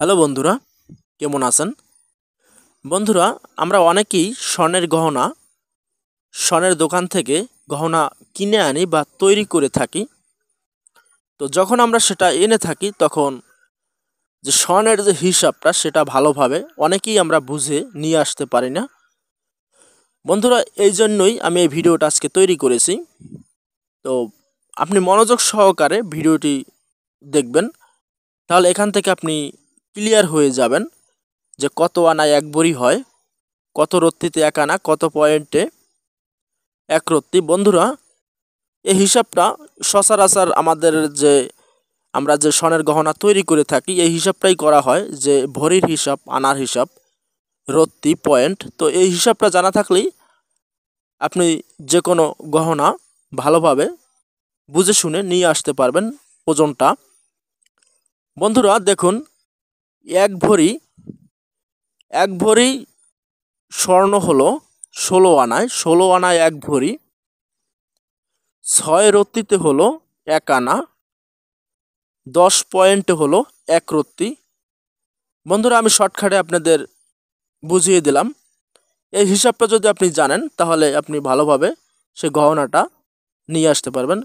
hello বন্ধুরা কেমন আছেন বন্ধুরা আমরা অনেকেই স্বর্ণের গহনা স্বর্ণের দোকান থেকে গহনা কিনে আনি বা তৈরি করে থাকি তো যখন আমরা সেটা এনে থাকি তখন যে স্বর্ণের যে হিসাবটা সেটা ভালোভাবে অনেকেই আমরা বুঝে নিয়ে আসতে পারি না বন্ধুরা এই জন্যই আমি এই ভিডিওটা আজকে তৈরি করেছি তো আপনি মনোযোগ সহকারে ভিডিওটি দেখবেন তাহলে এখান থেকে আপনি ক্লিয়ার হয়ে যাবেন যে কত আনায় এক ভরি হয় কত রত্তিতে এক আনা কত পয়েন্টে এক রত্তি বন্ধুরা এই হিসাবটা সচরাচর আমাদের যে আমরা যে সনের গহনা তৈরি করে থাকি এই হিসাবটাই করা হয় যে ভরির হিসাব আনার হিসাব রত্তি পয়েন্ট তো এই হিসাবটা জানা থাকলেই আপনি যে কোনো গহনা ভালোভাবে বুঝে শুনে নিয়ে আসতে পারবেন ওজনটা বন্ধুরা দেখুন এক ভরি এক ভরি স্বর্ণ হলো ষোলো আনায় ষোলো আনায় এক ভরি ছয় রত্তিতে হলো এক আনা দশ পয়েন্টে হলো এক রত্তি বন্ধুরা আমি শর্টকাটে আপনাদের বুঝিয়ে দিলাম এই হিসাবটা যদি আপনি জানেন তাহলে আপনি ভালোভাবে সে গহনাটা নিয়ে আসতে পারবেন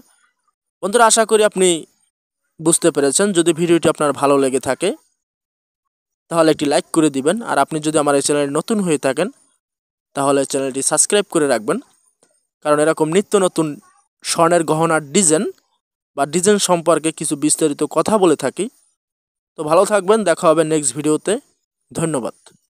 বন্ধুরা আশা করি আপনি বুঝতে পেরেছেন যদি ভিডিওটি আপনার ভালো লেগে থাকে তাহলে একটি লাইক করে দিবেন আর আপনি যদি আমার এই চ্যানেলে নতুন হয়ে থাকেন তাহলে চ্যানেলটি সাবস্ক্রাইব করে রাখবেন কারণ এরকম নিত্য নতুন স্বর্ণের গহনার ডিজাইন বা ডিজাইন সম্পর্কে কিছু বিস্তারিত কথা বলে থাকি তো ভালো থাকবেন দেখা হবে নেক্সট ভিডিওতে ধন্যবাদ